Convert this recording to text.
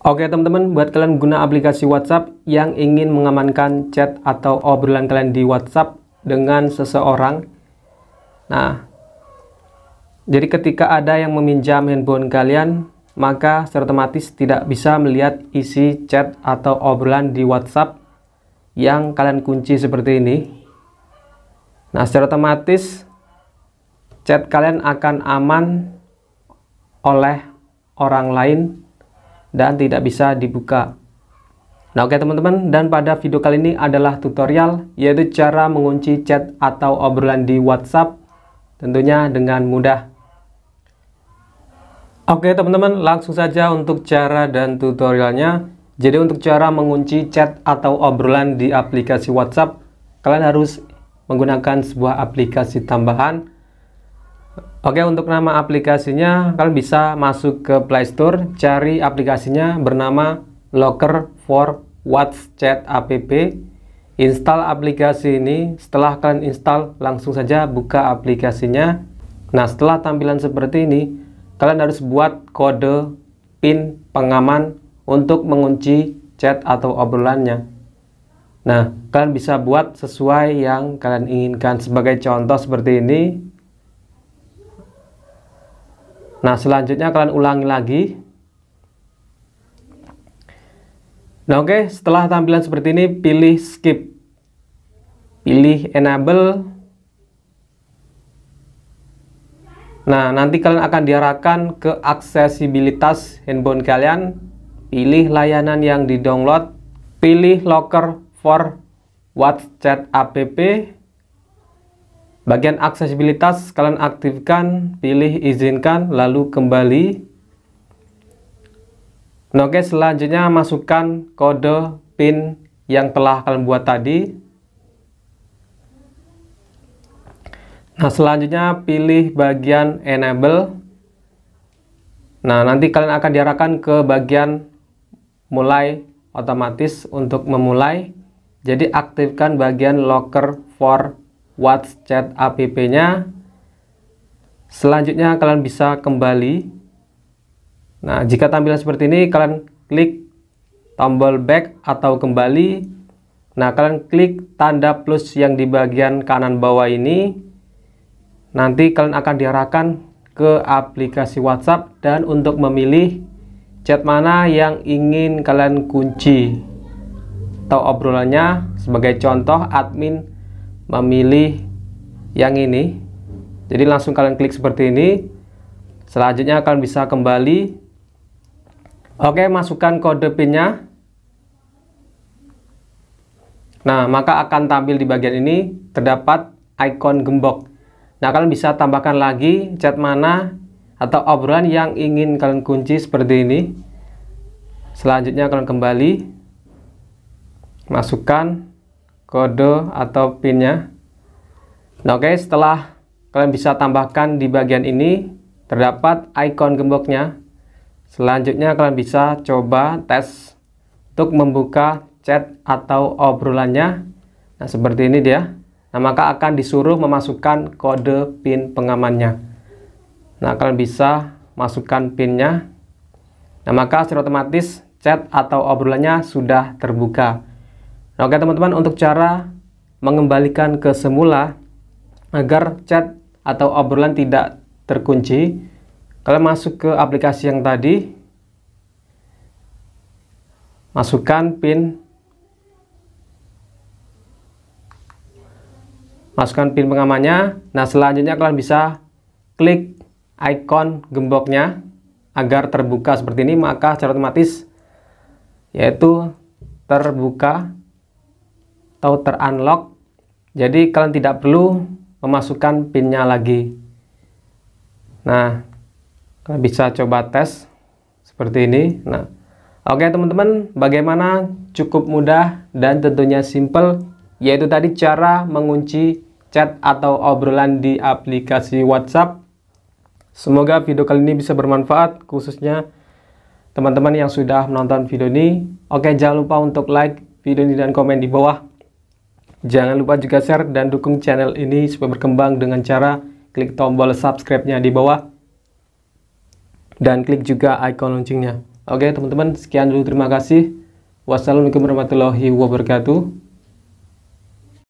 Oke teman-teman, buat kalian guna aplikasi WhatsApp yang ingin mengamankan chat atau obrolan kalian di WhatsApp dengan seseorang. Nah, jadi ketika ada yang meminjam handphone kalian, maka secara otomatis tidak bisa melihat isi chat atau obrolan di WhatsApp yang kalian kunci seperti ini. Nah, secara otomatis chat kalian akan aman oleh orang lain dan tidak bisa dibuka. Nah oke okay, teman-teman, dan pada video kali ini adalah tutorial yaitu cara mengunci chat atau obrolan di WhatsApp tentunya dengan mudah. Oke okay, teman-teman, langsung saja untuk cara dan tutorialnya. Jadi untuk cara mengunci chat atau obrolan di aplikasi WhatsApp, kalian harus menggunakan sebuah aplikasi tambahan Oke untuk nama aplikasinya kalian bisa masuk ke Play Store cari aplikasinya bernama Locker for WhatsApp app install aplikasi ini setelah kalian install langsung saja buka aplikasinya nah setelah tampilan seperti ini kalian harus buat kode pin pengaman untuk mengunci chat atau obrolannya nah kalian bisa buat sesuai yang kalian inginkan sebagai contoh seperti ini Nah, selanjutnya kalian ulangi lagi. Nah, oke, okay. setelah tampilan seperti ini, pilih skip. Pilih enable. Nah, nanti kalian akan diarahkan ke aksesibilitas handphone kalian. Pilih layanan yang di-download, pilih locker for WhatsApp app, Bagian aksesibilitas kalian aktifkan, pilih izinkan, lalu kembali. Nah, oke, selanjutnya masukkan kode PIN yang telah kalian buat tadi. Nah, selanjutnya pilih bagian enable. Nah, nanti kalian akan diarahkan ke bagian mulai otomatis untuk memulai. Jadi aktifkan bagian locker for watch chat app-nya. Selanjutnya kalian bisa kembali. Nah, jika tampilan seperti ini kalian klik tombol back atau kembali. Nah, kalian klik tanda plus yang di bagian kanan bawah ini. Nanti kalian akan diarahkan ke aplikasi WhatsApp dan untuk memilih chat mana yang ingin kalian kunci atau obrolannya sebagai contoh admin memilih yang ini jadi langsung kalian klik seperti ini selanjutnya kalian bisa kembali oke masukkan kode PIN-nya. nah maka akan tampil di bagian ini terdapat icon gembok nah kalian bisa tambahkan lagi chat mana atau obrolan yang ingin kalian kunci seperti ini selanjutnya kalian kembali masukkan kode atau pinnya nah, oke okay, setelah kalian bisa tambahkan di bagian ini terdapat icon gemboknya selanjutnya kalian bisa coba tes untuk membuka chat atau obrolannya nah seperti ini dia nah maka akan disuruh memasukkan kode pin pengamannya nah kalian bisa masukkan pinnya nah maka secara otomatis chat atau obrolannya sudah terbuka Nah, oke teman-teman, untuk cara mengembalikan ke semula agar chat atau obrolan tidak terkunci, kalian masuk ke aplikasi yang tadi, masukkan pin masukkan pin pengamannya. Nah, selanjutnya kalian bisa klik icon gemboknya agar terbuka seperti ini, maka secara otomatis yaitu terbuka atau terunlock jadi kalian tidak perlu memasukkan pinnya lagi nah kalian bisa coba tes seperti ini nah oke teman-teman bagaimana cukup mudah dan tentunya simple yaitu tadi cara mengunci chat atau obrolan di aplikasi WhatsApp semoga video kali ini bisa bermanfaat khususnya teman-teman yang sudah menonton video ini oke jangan lupa untuk like video ini dan komen di bawah Jangan lupa juga share dan dukung channel ini supaya berkembang dengan cara klik tombol subscribe-nya di bawah dan klik juga icon loncengnya. Oke teman-teman, sekian dulu terima kasih. Wassalamualaikum warahmatullahi wabarakatuh.